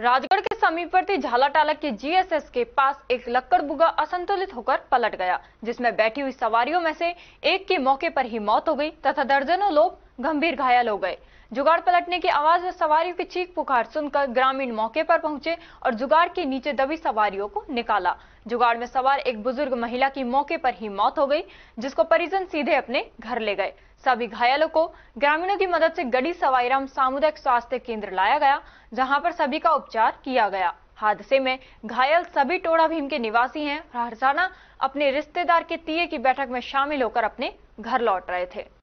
राजगढ़ के समीपवर्ती झालाटाला के जीएसएस के पास एक लक्कड़बुगा असंतुलित होकर पलट गया जिसमें बैठी हुई सवारियों में से एक की मौके पर ही मौत हो गई तथा दर्जनों लोग गंभीर घायल हो गए जुगाड़ पलटने की आवाज और सवारियों की चीख पुकार सुनकर ग्रामीण मौके पर पहुंचे और जुगाड़ के नीचे दबी सवारियों को निकाला जुगाड़ में सवार एक बुजुर्ग महिला की मौके पर ही मौत हो गई जिसको परिजन सीधे अपने घर ले गए सभी घायलों को ग्रामीणों की मदद से गढ़ी सवाईराम सामुदायिक स्वास्थ्य केंद्र लाया गया जहाँ पर सभी का उपचार किया गया हादसे में घायल सभी टोड़ा भीम के निवासी हैं हरसाना अपने रिश्तेदार के तीये की बैठक में शामिल होकर अपने घर लौट रहे थे